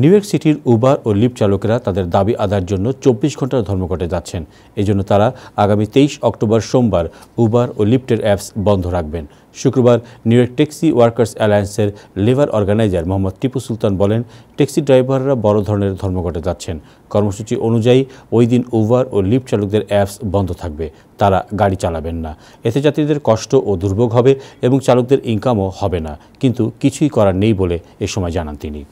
new York সিটির Uber ও Lyft চালকেরা তাদের দাবি আদায়ের জন্য চব্বিশ ঘন্টার ধর্মঘটে যাচ্ছেন এজন্য তারা আগামী তেইশ অক্টোবর সোমবার উবার ও লিফটের অ্যাপস বন্ধ রাখবেন শুক্রবার নিউ ইয়র্ক ট্যাক্সি ওয়ার্কার্স অ্যালায়েন্সের লেবার অর্গানাইজার মোহাম্মদ টিপু সুলতান বলেন ট্যাক্সি ড্রাইভাররা বড় ধরনের ধর্মঘটে যাচ্ছেন কর্মসূচি অনুযায়ী ওই দিন উবার ও লিফ্ট চালকদের অ্যাপস বন্ধ থাকবে তারা গাড়ি চালাবেন না এতে যাত্রীদের কষ্ট ও দুর্ভোগ হবে এবং চালকদের ইনকামও হবে না কিন্তু কিছুই করার নেই বলে এ সময় জানান তিনি